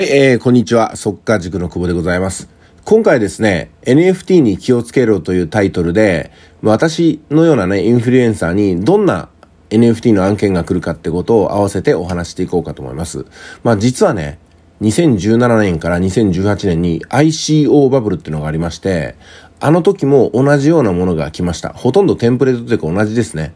はい、えー、こんにちは。っか、塾の久保でございます。今回ですね、NFT に気をつけろというタイトルで、私のようなね、インフルエンサーにどんな NFT の案件が来るかってことを合わせてお話していこうかと思います。まあ実はね、2017年から2018年に ICO バブルっていうのがありまして、あの時も同じようなものが来ました。ほとんどテンプレートというか同じですね。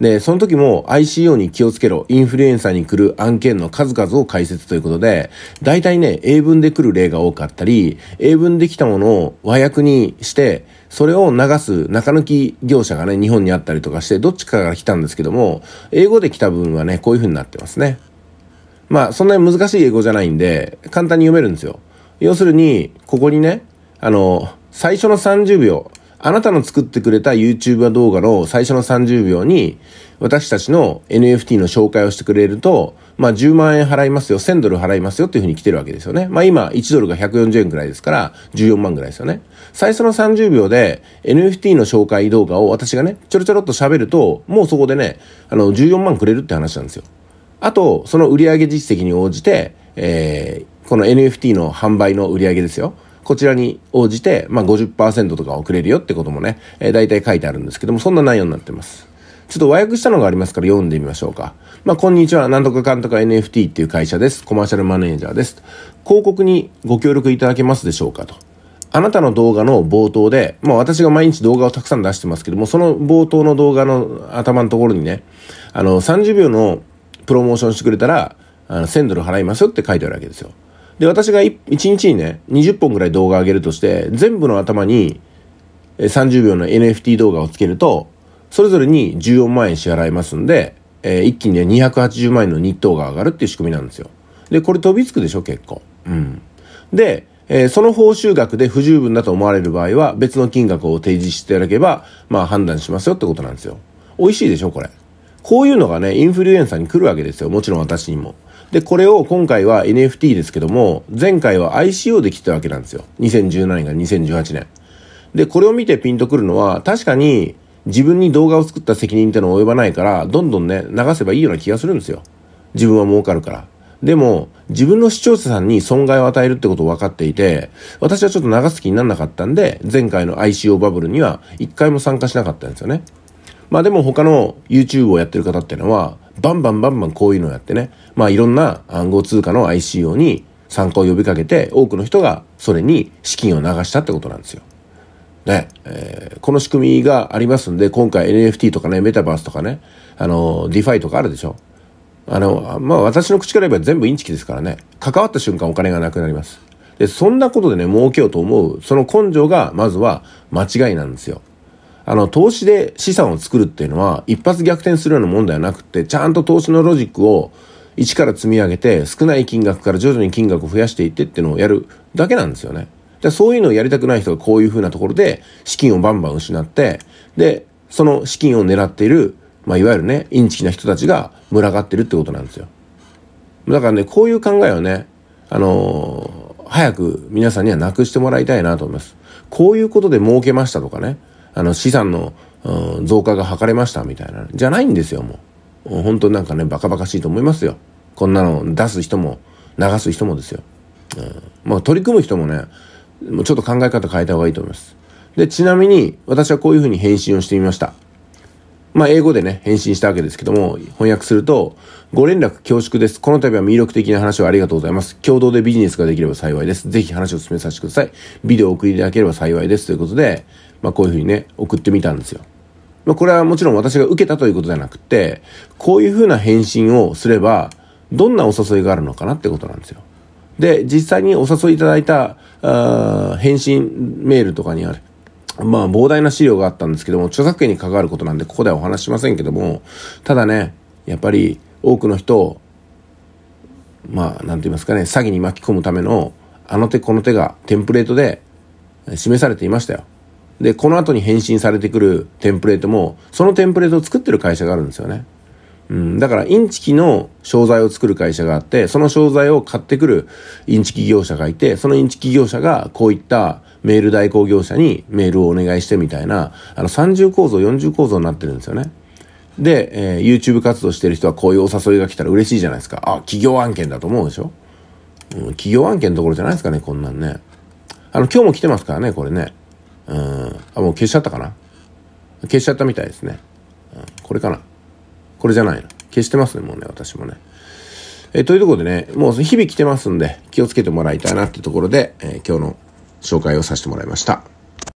で、その時も ICO に気をつけろ、インフルエンサーに来る案件の数々を解説ということで、大体ね、英文で来る例が多かったり、英文で来たものを和訳にして、それを流す中抜き業者がね、日本にあったりとかして、どっちかが来たんですけども、英語で来た分はね、こういう風になってますね。まあ、そんなに難しい英語じゃないんで、簡単に読めるんですよ。要するに、ここにね、あの、最初の30秒、あなたの作ってくれた YouTuber 動画の最初の30秒に、私たちの NFT の紹介をしてくれると、まあ10万円払いますよ、1000ドル払いますよっていう風に来てるわけですよね。まあ今1ドルが140円くらいですから、14万くらいですよね。最初の30秒で NFT の紹介動画を私がね、ちょろちょろっと喋ると、もうそこでね、あの14万くれるって話なんですよ。あと、その売上実績に応じて、えー、この NFT の販売の売り上げですよ。こちらに応じて、まあ、50%とか遅れるよってこともね、えー、大体書いてあるんですけども、そんな内容になってます。ちょっと和訳したのがありますから読んでみましょうか。まあ、こんにちは。なんとかかんとか NFT っていう会社です。コマーシャルマネージャーです。広告にご協力いただけますでしょうかと。あなたの動画の冒頭で、まあ私が毎日動画をたくさん出してますけども、その冒頭の動画の頭のところにね、あの、30秒のプロモーションしてくれたら、あの、1000ドル払いますよって書いてあるわけですよ。で、私が 1, 日にね、20本ぐらい動画上げるとして、全部の頭に30秒の NFT 動画をつけると、それぞれに14万円支払いますんで、えー、一気にね、280万円の日当が上がるっていう仕組みなんですよ。で、これ飛びつくでしょ、結構。うん。で、えー、その報酬額で不十分だと思われる場合は、別の金額を提示していただけば、まあ判断しますよってことなんですよ。美味しいでしょ、これ。こういうのがね、インフルエンサーに来るわけですよ。もちろん私にも。で、これを今回は NFT ですけども、前回は ICO で来たわけなんですよ。2017年から2018年。で、これを見てピンとくるのは、確かに自分に動画を作った責任ってのは及ばないから、どんどんね、流せばいいような気がするんですよ。自分は儲かるから。でも、自分の視聴者さんに損害を与えるってことを分かっていて、私はちょっと流す気にならなかったんで、前回の ICO バブルには一回も参加しなかったんですよね。まあでも他の YouTube をやってる方っていうのは、バンバンバンバンこういうのをやってね、まあいろんな暗号通貨の ICO に参加を呼びかけて、多くの人がそれに資金を流したってことなんですよ。ね、えー、この仕組みがありますんで、今回 NFT とかね、メタバースとかね、あの、ィファイとかあるでしょ。あの、まあ私の口から言えば全部インチキですからね、関わった瞬間お金がなくなります。で、そんなことでね、儲けようと思う、その根性が、まずは間違いなんですよ。あの、投資で資産を作るっていうのは、一発逆転するようなもんではなくて、ちゃんと投資のロジックを一から積み上げて、少ない金額から徐々に金額を増やしていってっていうのをやるだけなんですよね。で、そういうのをやりたくない人がこういうふうなところで資金をバンバン失って、で、その資金を狙っている、まあ、いわゆるね、インチキな人たちが群がってるってことなんですよ。だからね、こういう考えをね、あのー、早く皆さんにはなくしてもらいたいなと思います。こういうことで儲けましたとかね、あの資産の、増加が図れましたみたいなじゃないんですよもう本当なんかねバカバカしいと思いますよこんなの出す人も流す人もですよ、うん、まあ取り組む人もねもうちょっと考え方変えた方がいいと思いますでちなみに私はこういうふうに返信をしてみましたまあ、英語でね、返信したわけですけども、翻訳すると、ご連絡恐縮です。この度は魅力的な話をありがとうございます。共同でビジネスができれば幸いです。ぜひ話を進めさせてください。ビデオを送りいただければ幸いです。ということで、まあ、こういうふうにね、送ってみたんですよ。まあ、これはもちろん私が受けたということじゃなくて、こういうふうな返信をすれば、どんなお誘いがあるのかなってことなんですよ。で、実際にお誘いいただいた、あ返信メールとかにある、まあ、膨大な資料があったんですけども、著作権に関わることなんで、ここではお話しませんけども、ただね、やっぱり多くの人を、まあ、なんて言いますかね、詐欺に巻き込むための、あの手この手がテンプレートで示されていましたよ。で、この後に返信されてくるテンプレートも、そのテンプレートを作ってる会社があるんですよね。うん、だから、インチキの商材を作る会社があって、その商材を買ってくるインチキ業者がいて、そのインチキ業者がこういったメール代行業者にメールをお願いしてみたいな、あの30構造、40構造になってるんですよね。で、えー、YouTube 活動してる人はこういうお誘いが来たら嬉しいじゃないですか。あ、企業案件だと思うでしょ、うん、企業案件どころじゃないですかね、こんなんね。あの、今日も来てますからね、これね。うん。あ、もう消しちゃったかな消しちゃったみたいですね。うん、これかなこれじゃないの。消してますね、もうね、私もね。えー、というところでね、もう日々来てますんで、気をつけてもらいたいなっていうところで、えー、今日の紹介をさせてもらいました。